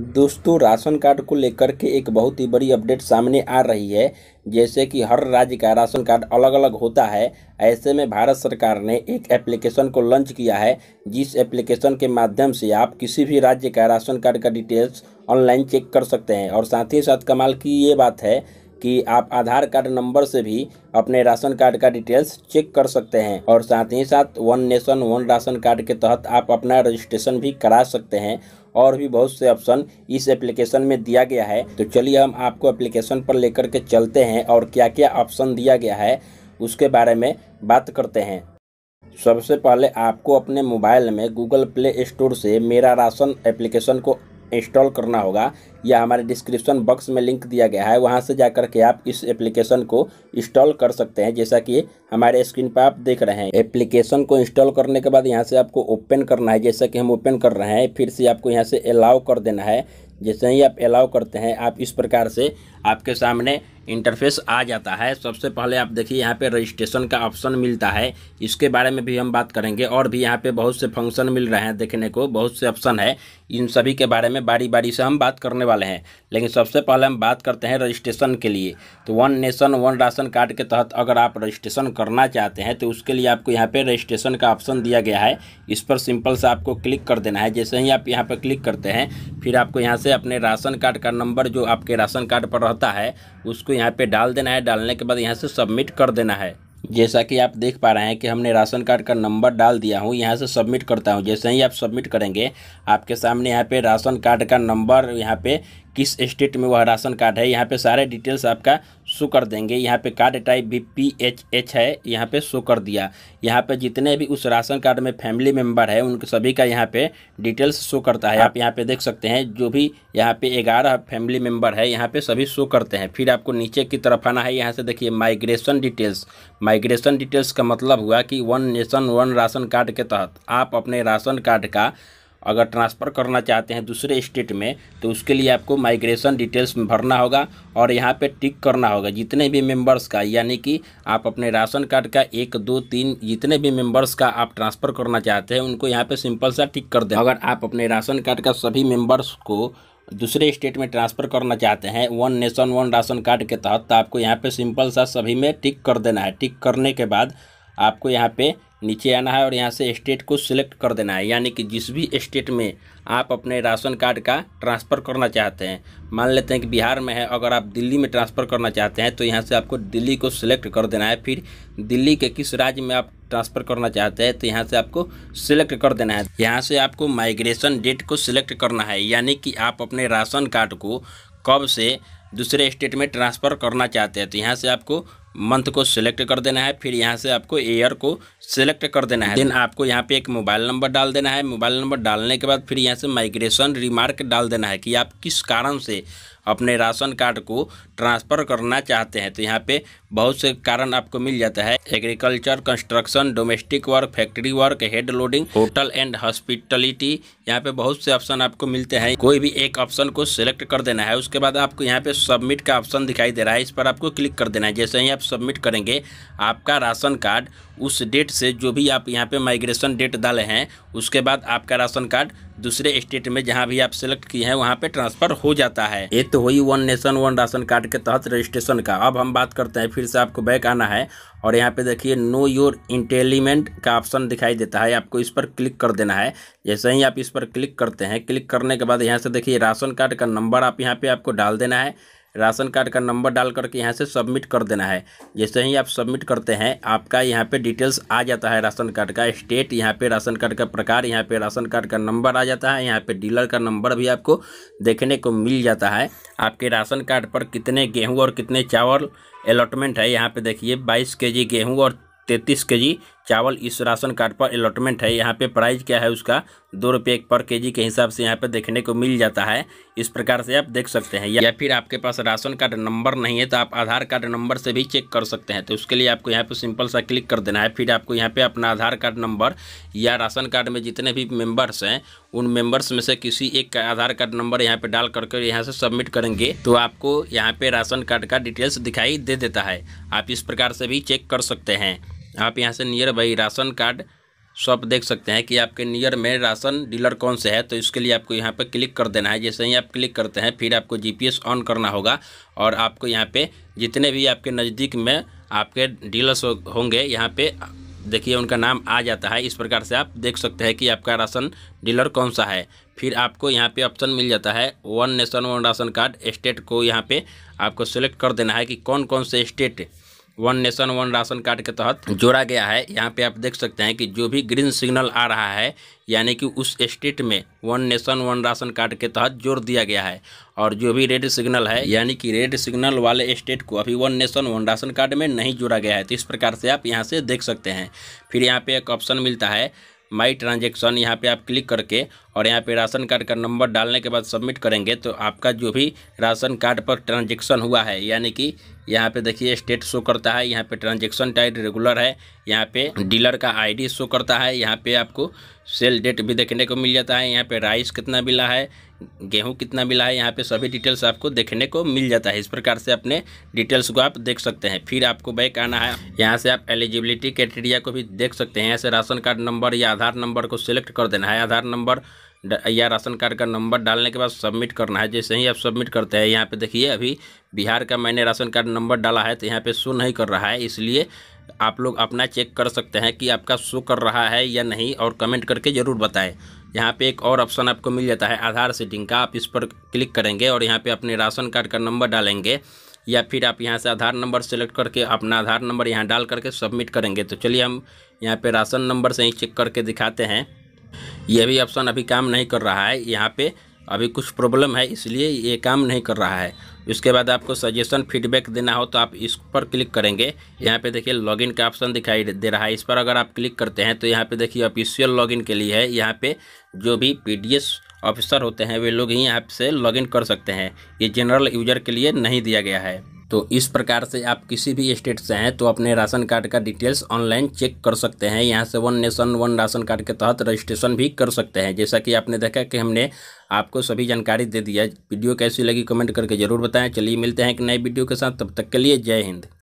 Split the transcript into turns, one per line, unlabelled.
दोस्तों ration card को लेकर के एक बहुत ही बड़ी अपडेट सामने आ रही है जैसे कि हर राज्य का राशन कार्ड अलग अलग होता है ऐसे में भारत सरकार ने एक एप्लीकेशन को लॉन्च किया है जिस एप्लीकेशन के माध्यम से आप किसी भी राज्य का राशन कार्ड का डिटेल्स ऑनलाइन चेक कर सकते हैं और साथ ही साथ कमाल की ये बात है कि आप आधार कार्ड नंबर से भी अपने राशन कार्ड का डिटेल्स चेक कर सकते हैं और साथ ही साथ one nation one ration card के तहत आप अपना रजिस्ट्रेशन भी करा सकते हैं और भी बहुत से ऑप्शन इस एप्लीकेशन में दिया गया है तो चलिए हम आपको एप्लीकेशन पर लेकर के चलते हैं और क्या क्या ऑप्शन दिया गया है उसके बारे में बात करते हैं सबसे पहले आपको अपने मोबाइल में गूगल प्ले स्टोर से मेरा राशन एप्लीकेशन को इंस्टॉल करना होगा या हमारे डिस्क्रिप्शन बॉक्स में लिंक दिया गया है वहाँ से जा कर के आप इस एप्लीकेशन को इंस्टॉल कर सकते हैं जैसा कि हमारे स्क्रीन पर आप देख रहे हैं एप्लीकेशन को इंस्टॉल करने के बाद यहाँ से आपको ओपन करना है जैसा कि हम ओपन कर रहे हैं फिर से आपको यहाँ से अलाउ कर देना है जैसे ही आप अलाउ करते हैं आप इस प्रकार से आपके सामने इंटरफेस आ जाता है सबसे पहले आप देखिए यहाँ पे रजिस्ट्रेशन का ऑप्शन मिलता है इसके बारे में भी हम बात करेंगे और भी यहाँ पे बहुत से फंक्शन मिल रहे हैं देखने को बहुत से ऑप्शन है इन सभी के बारे में बारी बारी से हम बात करने वाले हैं लेकिन सबसे पहले हम बात करते हैं रजिस्ट्रेशन के लिए तो one nation one ration card के तहत अगर आप रजिस्ट्रेशन करना चाहते हैं तो उसके लिए आपको यहाँ पर रजिस्ट्रेशन का ऑप्शन दिया गया है इस पर सिंपल से आपको क्लिक कर देना है जैसे ही आप यहाँ पर क्लिक करते हैं फिर आपको यहाँ से अपने राशन कार्ड का नंबर जो आपके राशन कार्ड पर रहता है उसको यहाँ पे डाल देना है डालने के बाद यहाँ से सबमिट कर देना है जैसा कि आप देख पा रहे हैं कि हमने राशन कार्ड का नंबर डाल दिया हूँ यहाँ से सबमिट करता हूँ जैसे ही आप सबमिट करेंगे आपके सामने यहाँ पे राशन कार्ड का नंबर यहाँ पे किस स्टेट में वह राशन कार्ड है यहाँ पे सारे डिटेल्स आपका शो कर देंगे यहाँ पे कार्ड टाइप भी पी एच एच है यहाँ पे शो कर दिया यहाँ पे जितने भी उस राशन कार्ड में फैमिली मेम्बर है उनके सभी का यहाँ पे डिटेल्स शो करता है आप यहाँ पे देख सकते हैं जो भी यहाँ पे ग्यारह फैमिली मेम्बर है यहाँ पे सभी शो करते हैं फिर आपको नीचे की तरफ आना है यहाँ से देखिए माइग्रेशन डिटेल्स माइग्रेशन डिटेल्स का मतलब हुआ कि one nation one ration card के तहत आप अपने राशन कार्ड का अगर ट्रांसफ़र करना चाहते हैं दूसरे स्टेट में तो उसके लिए आपको माइग्रेशन डिटेल्स में भरना होगा और यहाँ पे टिक करना होगा जितने भी मेंबर्स का यानी कि आप अपने राशन कार्ड का एक दो तीन जितने भी मेंबर्स का आप ट्रांसफ़र करना चाहते हैं उनको यहाँ पे सिंपल सा टिक कर दें अगर आप अपने राशन कार्ड का सभी मेम्बर्स को दूसरे स्टेट में ट्रांसफ़र करना चाहते हैं one nation one ration card के तहत तो आपको यहाँ पर सिंपल सा सभी में टिक कर देना है टिक करने के बाद आपको यहाँ पर नीचे आना है और यहाँ से स्टेट को सिलेक्ट कर देना है यानी कि जिस भी स्टेट में आप अपने राशन कार्ड का ट्रांसफ़र करना चाहते हैं मान लेते हैं कि बिहार में है अगर आप दिल्ली में ट्रांसफ़र करना चाहते हैं तो यहाँ से आपको दिल्ली को सिलेक्ट कर देना है फिर दिल्ली के किस राज्य में आप ट्रांसफ़र करना चाहते हैं तो यहाँ से आपको सिलेक्ट कर देना है यहाँ से आपको माइग्रेशन डेट को सिलेक्ट करना है यानी कि आप अपने राशन कार्ड को कब से दूसरे स्टेट में ट्रांसफ़र करना चाहते हैं तो यहाँ से आपको मंथ को सिलेक्ट कर देना है फिर यहाँ से आपको ईयर को सेलेक्ट कर देना है देन आपको यहाँ पे एक मोबाइल नंबर डाल देना है मोबाइल नंबर डालने के बाद फिर यहाँ से माइग्रेशन रिमार्क डाल देना है कि आप किस कारण से अपने राशन कार्ड को ट्रांसफ़र करना चाहते हैं तो यहाँ पे बहुत से कारण आपको मिल जाता है agriculture construction domestic work factory work head loading hotel and hospitality यहाँ पे बहुत से ऑप्शन आपको मिलते हैं कोई भी एक ऑप्शन को सिलेक्ट कर देना है उसके बाद आपको यहाँ पे सबमिट का ऑप्शन दिखाई दे रहा है इस पर आपको क्लिक कर देना है जैसे ही आप सबमिट करेंगे आपका राशन कार्ड उस डेट से जो भी आप यहाँ पे माइग्रेशन डेट डाले हैं उसके बाद आपका राशन कार्ड दूसरे स्टेट में जहाँ भी आप सेलेक्ट किए हैं वहाँ पे ट्रांसफर हो जाता है ये तो हुई one nation one ration card के तहत रजिस्ट्रेशन का अब हम बात करते हैं फिर से आपको बैक आना है और यहाँ पे देखिए नो योर इंटेलिमेंट का ऑप्शन दिखाई देता है आपको इस पर क्लिक कर देना है जैसे ही आप इस पर क्लिक करते हैं क्लिक करने के बाद यहाँ से देखिए राशन कार्ड का नंबर आप यहाँ पे आपको डाल देना है राशन कार्ड का नंबर डाल करके यहाँ से सबमिट कर देना है जैसे ही आप सबमिट करते हैं आपका यहाँ पे डिटेल्स आ जाता है राशन कार्ड का स्टेट यहाँ पे राशन कार्ड का प्रकार यहाँ पे राशन कार्ड का नंबर आ जाता है यहाँ पे डीलर का नंबर भी आपको देखने को मिल जाता है आपके राशन कार्ड पर कितने गेहूँ और कितने चावल अलॉटमेंट है यहाँ पर देखिए बाईस के गेहूँ और तैंतीस के चावल इस राशन कार्ड पर अलॉटमेंट है यहाँ पे प्राइस क्या है उसका दो रुपये पर केजी के हिसाब से यहाँ पे देखने को मिल जाता है इस प्रकार से आप देख सकते हैं या फिर आपके पास राशन कार्ड नंबर नहीं है तो आप आधार कार्ड नंबर से भी चेक कर सकते हैं तो उसके लिए आपको यहाँ पे सिंपल सा क्लिक कर देना है फिर आपको यहाँ पे अपना आधार कार्ड नंबर या राशन कार्ड में जितने भी मेम्बर्स हैं उन मेम्बर्स में से किसी एक का आधार कार्ड नंबर यहाँ पर डाल करके यहाँ से सबमिट करेंगे तो आपको यहाँ पर राशन कार्ड का डिटेल्स दिखाई दे देता है आप इस प्रकार से भी चेक कर सकते हैं आप यहाँ से nearby ration card shop देख सकते हैं कि आपके नियर में राशन डीलर कौन से है तो इसके लिए आपको यहाँ पर क्लिक कर देना है जैसे ही आप क्लिक करते हैं फिर आपको जीपीएस ऑन करना होगा और आपको यहाँ पे जितने भी आपके नज़दीक में आपके डीलर्स होंगे यहाँ पे देखिए उनका नाम आ जाता है इस प्रकार से आप देख सकते हैं कि आपका राशन डीलर कौन सा है फिर आपको यहाँ पे ऑप्शन मिल जाता है one nation one ration card state को यहाँ पे आपको सेलेक्ट कर देना है कि कौन कौन से state one nation one ration card के तहत जोड़ा गया है यहाँ पे आप देख सकते हैं कि जो भी ग्रीन सिग्नल आ रहा है यानी कि उस स्टेट में one nation one ration card के तहत जोड़ दिया गया है और जो भी रेड सिग्नल है यानी कि रेड सिग्नल वाले स्टेट को अभी one nation one ration card में नहीं जोड़ा गया है तो इस प्रकार से आप यहाँ से देख सकते हैं फिर यहाँ पर एक ऑप्शन मिलता है माई ट्रांजेक्शन यहाँ पे आप क्लिक करके और यहाँ पे राशन कार्ड का नंबर डालने के बाद सबमिट करेंगे तो आपका जो भी राशन कार्ड पर ट्रांजेक्शन हुआ है यानी कि यहाँ पे देखिए स्टेट शो करता है यहाँ पे ट्रांजेक्शन टाइप रेगुलर है यहाँ पे डीलर का आईडी शो करता है यहाँ पे आपको सेल डेट भी देखने को मिल जाता है यहाँ पे राइस कितना मिला है गेहूँ कितना मिला है यहाँ पे सभी डिटेल्स आपको देखने को मिल जाता है इस प्रकार से अपने डिटेल्स को आप देख सकते हैं फिर आपको बैक आना है यहाँ से आप एलिजिबिलिटी क्राइटेरिया को भी देख सकते हैं यहाँ से राशन कार्ड नंबर या आधार नंबर को सिलेक्ट कर देना है आधार नंबर या राशन कार्ड का नंबर डालने के बाद सबमिट करना है जैसे ही आप सबमिट करते हैं यहाँ पे देखिए अभी बिहार का मैंने राशन कार्ड नंबर डाला है तो यहाँ पे शो नहीं कर रहा है इसलिए आप लोग अपना चेक कर सकते हैं कि आपका शो कर रहा है या नहीं और कमेंट करके ज़रूर बताएँ यहाँ पे एक और ऑप्शन आपको मिल जाता है आधार सेटिंग का आप इस पर क्लिक करेंगे और यहाँ पे अपने राशन कार्ड का नंबर डालेंगे या फिर आप यहाँ से आधार नंबर सेलेक्ट करके अपना आधार नंबर यहाँ डाल करके सबमिट करेंगे तो चलिए हम यहाँ पे राशन नंबर से ही चेक करके दिखाते हैं ये भी ऑप्शन अभी काम नहीं कर रहा है यहाँ पे अभी कुछ प्रॉब्लम है इसलिए ये काम नहीं कर रहा है उसके बाद आपको सजेशन फीडबैक देना हो तो आप इस पर क्लिक करेंगे यहाँ पे देखिए लॉगिन का ऑप्शन दिखाई दे रहा है इस पर अगर आप क्लिक करते हैं तो यहाँ पे देखिए ऑफिशियल लॉगिन के लिए है यहाँ पे जो भी पी ऑफिसर होते हैं वे लोग ही यहाँ से लॉगिन कर सकते हैं ये जनरल यूजर के लिए नहीं दिया गया है तो इस प्रकार से आप किसी भी स्टेट से हैं तो अपने राशन कार्ड का डिटेल्स ऑनलाइन चेक कर सकते हैं यहाँ से one nation one ration card के तहत रजिस्ट्रेशन भी कर सकते हैं जैसा कि आपने देखा कि हमने आपको सभी जानकारी दे दिया वीडियो कैसी लगी कमेंट करके ज़रूर बताएं चलिए मिलते हैं एक नए वीडियो के साथ तब तक के लिए जय हिंद